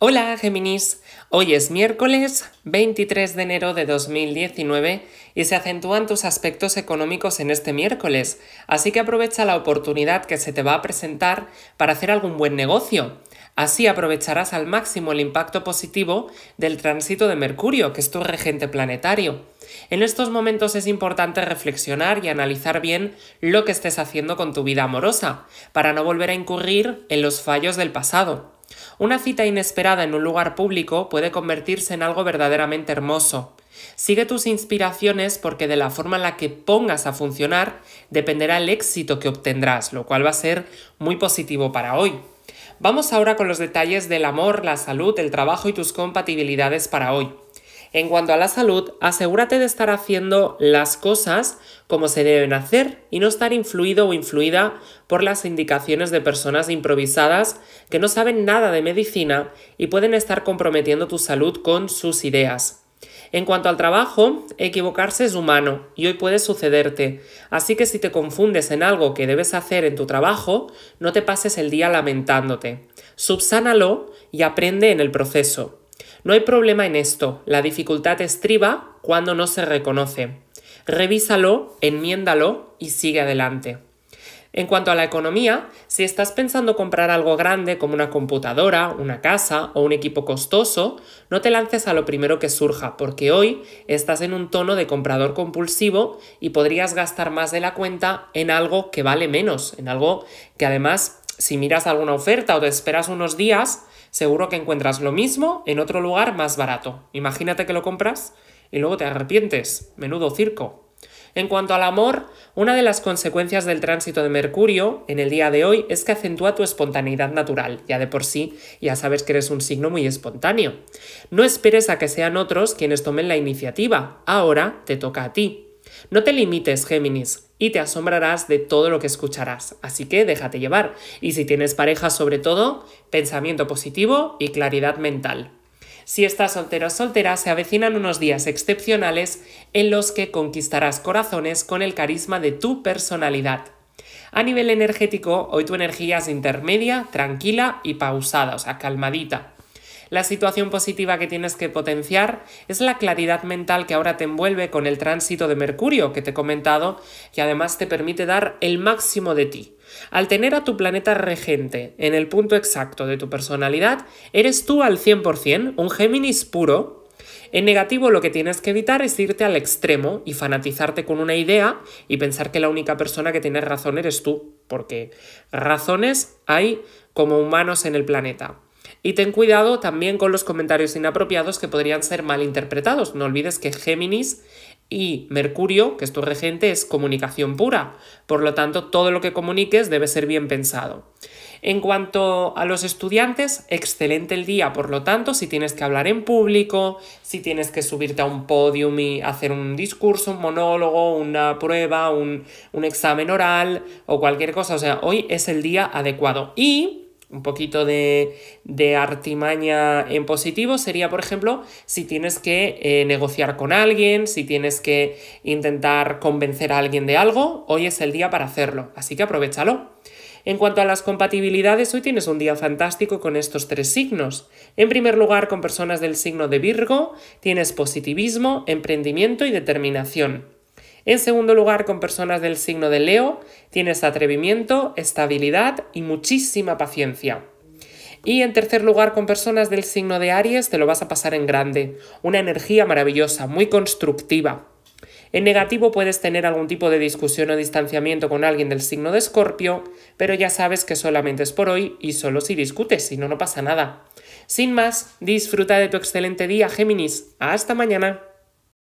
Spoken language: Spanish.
Hola Géminis, hoy es miércoles 23 de enero de 2019 y se acentúan tus aspectos económicos en este miércoles, así que aprovecha la oportunidad que se te va a presentar para hacer algún buen negocio. Así aprovecharás al máximo el impacto positivo del tránsito de Mercurio, que es tu regente planetario. En estos momentos es importante reflexionar y analizar bien lo que estés haciendo con tu vida amorosa, para no volver a incurrir en los fallos del pasado. Una cita inesperada en un lugar público puede convertirse en algo verdaderamente hermoso. Sigue tus inspiraciones porque de la forma en la que pongas a funcionar dependerá el éxito que obtendrás, lo cual va a ser muy positivo para hoy. Vamos ahora con los detalles del amor, la salud, el trabajo y tus compatibilidades para hoy. En cuanto a la salud, asegúrate de estar haciendo las cosas como se deben hacer y no estar influido o influida por las indicaciones de personas improvisadas que no saben nada de medicina y pueden estar comprometiendo tu salud con sus ideas. En cuanto al trabajo, equivocarse es humano y hoy puede sucederte, así que si te confundes en algo que debes hacer en tu trabajo, no te pases el día lamentándote. Subsánalo y aprende en el proceso. No hay problema en esto, la dificultad estriba cuando no se reconoce. Revísalo, enmiéndalo y sigue adelante. En cuanto a la economía, si estás pensando comprar algo grande como una computadora, una casa o un equipo costoso, no te lances a lo primero que surja, porque hoy estás en un tono de comprador compulsivo y podrías gastar más de la cuenta en algo que vale menos, en algo que además si miras alguna oferta o te esperas unos días, seguro que encuentras lo mismo en otro lugar más barato. Imagínate que lo compras y luego te arrepientes. Menudo circo. En cuanto al amor, una de las consecuencias del tránsito de Mercurio en el día de hoy es que acentúa tu espontaneidad natural. Ya de por sí, ya sabes que eres un signo muy espontáneo. No esperes a que sean otros quienes tomen la iniciativa. Ahora te toca a ti. No te limites, Géminis, y te asombrarás de todo lo que escucharás, así que déjate llevar. Y si tienes pareja, sobre todo, pensamiento positivo y claridad mental. Si estás soltero o soltera, se avecinan unos días excepcionales en los que conquistarás corazones con el carisma de tu personalidad. A nivel energético, hoy tu energía es intermedia, tranquila y pausada, o sea, calmadita. La situación positiva que tienes que potenciar es la claridad mental que ahora te envuelve con el tránsito de Mercurio que te he comentado, que además te permite dar el máximo de ti. Al tener a tu planeta regente en el punto exacto de tu personalidad, eres tú al 100%, un Géminis puro, en negativo lo que tienes que evitar es irte al extremo y fanatizarte con una idea y pensar que la única persona que tiene razón eres tú, porque razones hay como humanos en el planeta. Y ten cuidado también con los comentarios inapropiados que podrían ser mal interpretados. No olvides que Géminis y Mercurio, que es tu regente, es comunicación pura. Por lo tanto, todo lo que comuniques debe ser bien pensado. En cuanto a los estudiantes, excelente el día, por lo tanto, si tienes que hablar en público, si tienes que subirte a un podium y hacer un discurso, un monólogo, una prueba, un, un examen oral o cualquier cosa, o sea, hoy es el día adecuado. Y un poquito de, de, artimaña en positivo sería, por ejemplo, si tienes que eh, negociar con alguien, si tienes que intentar convencer a alguien de algo, hoy es el día para hacerlo, así que aprovechalo. En cuanto a las compatibilidades, hoy tienes un día fantástico con estos tres signos. En primer lugar, con personas del signo de Virgo, tienes positivismo, emprendimiento y determinación. En segundo lugar, con personas del signo de Leo, tienes atrevimiento, estabilidad y muchísima paciencia. Y en tercer lugar, con personas del signo de Aries, te lo vas a pasar en grande. Una energía maravillosa, muy constructiva. En negativo puedes tener algún tipo de discusión o distanciamiento con alguien del signo de Escorpio, pero ya sabes que solamente es por hoy y solo si discutes, si no, no pasa nada. Sin más, disfruta de tu excelente día, Géminis. Hasta mañana.